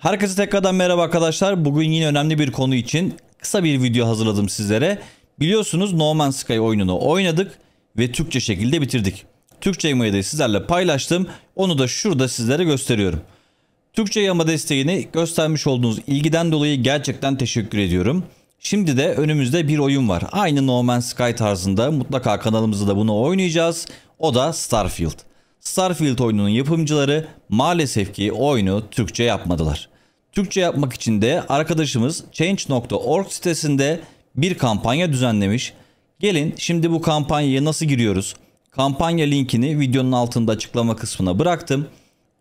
Herkese tekrardan merhaba arkadaşlar. Bugün yine önemli bir konu için kısa bir video hazırladım sizlere. Biliyorsunuz No Man's Sky oyununu oynadık ve Türkçe şekilde bitirdik. Türkçe yamayı da sizlerle paylaştım. Onu da şurada sizlere gösteriyorum. Türkçe yama desteğini göstermiş olduğunuz ilgiden dolayı gerçekten teşekkür ediyorum. Şimdi de önümüzde bir oyun var. Aynı No Man's Sky tarzında mutlaka kanalımızda da bunu oynayacağız. O da Starfield. Starfield oyununun yapımcıları maalesef ki oyunu Türkçe yapmadılar. Türkçe yapmak için de arkadaşımız change.org sitesinde bir kampanya düzenlemiş. Gelin şimdi bu kampanyaya nasıl giriyoruz? Kampanya linkini videonun altında açıklama kısmına bıraktım.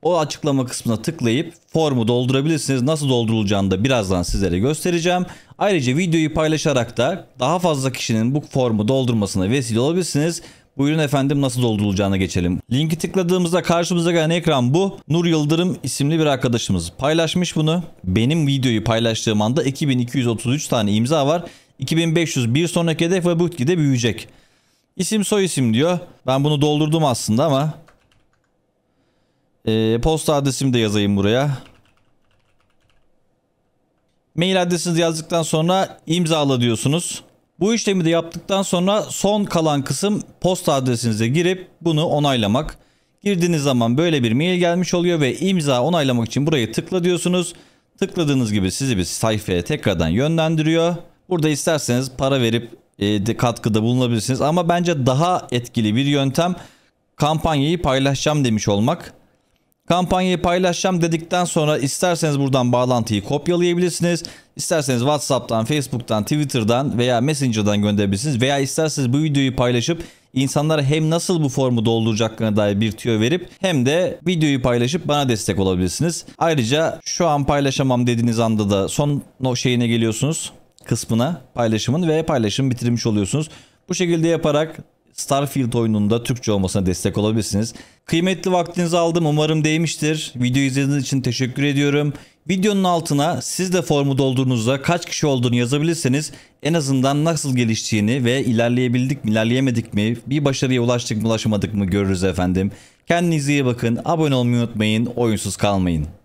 O açıklama kısmına tıklayıp formu doldurabilirsiniz. Nasıl doldurulacağını da birazdan sizlere göstereceğim. Ayrıca videoyu paylaşarak da daha fazla kişinin bu formu doldurmasına vesile olabilirsiniz. Buyurun efendim nasıl doldurulacağına geçelim. Linki tıkladığımızda karşımıza gelen ekran bu. Nur Yıldırım isimli bir arkadaşımız paylaşmış bunu. Benim videoyu paylaştığım anda 2233 tane imza var. 2.501 sonraki hedef ve bu büyüyecek. İsim soy isim diyor. Ben bunu doldurdum aslında ama. Ee, posta adresimi de yazayım buraya. Mail adresinizi yazdıktan sonra imzala diyorsunuz. Bu işlemi de yaptıktan sonra son kalan kısım posta adresinize girip bunu onaylamak. Girdiğiniz zaman böyle bir mail gelmiş oluyor ve imza onaylamak için burayı tıkla diyorsunuz. Tıkladığınız gibi sizi bir sayfaya tekrardan yönlendiriyor. Burada isterseniz para verip e, de katkıda bulunabilirsiniz. Ama bence daha etkili bir yöntem kampanyayı paylaşacağım demiş olmak. Kampanyayı paylaşacağım dedikten sonra isterseniz buradan bağlantıyı kopyalayabilirsiniz. İsterseniz WhatsApp'tan, Facebook'tan, Twitter'dan veya Messenger'dan gönderebilirsiniz. Veya isterseniz bu videoyu paylaşıp insanlara hem nasıl bu formu dolduracaklarına dair bir tüyo verip hem de videoyu paylaşıp bana destek olabilirsiniz. Ayrıca şu an paylaşamam dediğiniz anda da son şeyine geliyorsunuz kısmına paylaşımın ve paylaşım bitirmiş oluyorsunuz. Bu şekilde yaparak Starfield oyununda Türkçe olmasına destek olabilirsiniz. Kıymetli vaktinizi aldım. Umarım değmiştir. Video izlediğiniz için teşekkür ediyorum. Videonun altına siz de formu doldurduğunuzda kaç kişi olduğunu yazabilirseniz en azından nasıl geliştiğini ve ilerleyebildik mi ilerleyemedik mi bir başarıya ulaştık mı ulaşamadık mı görürüz efendim. Kendinize iyi bakın abone olmayı unutmayın oyunsuz kalmayın.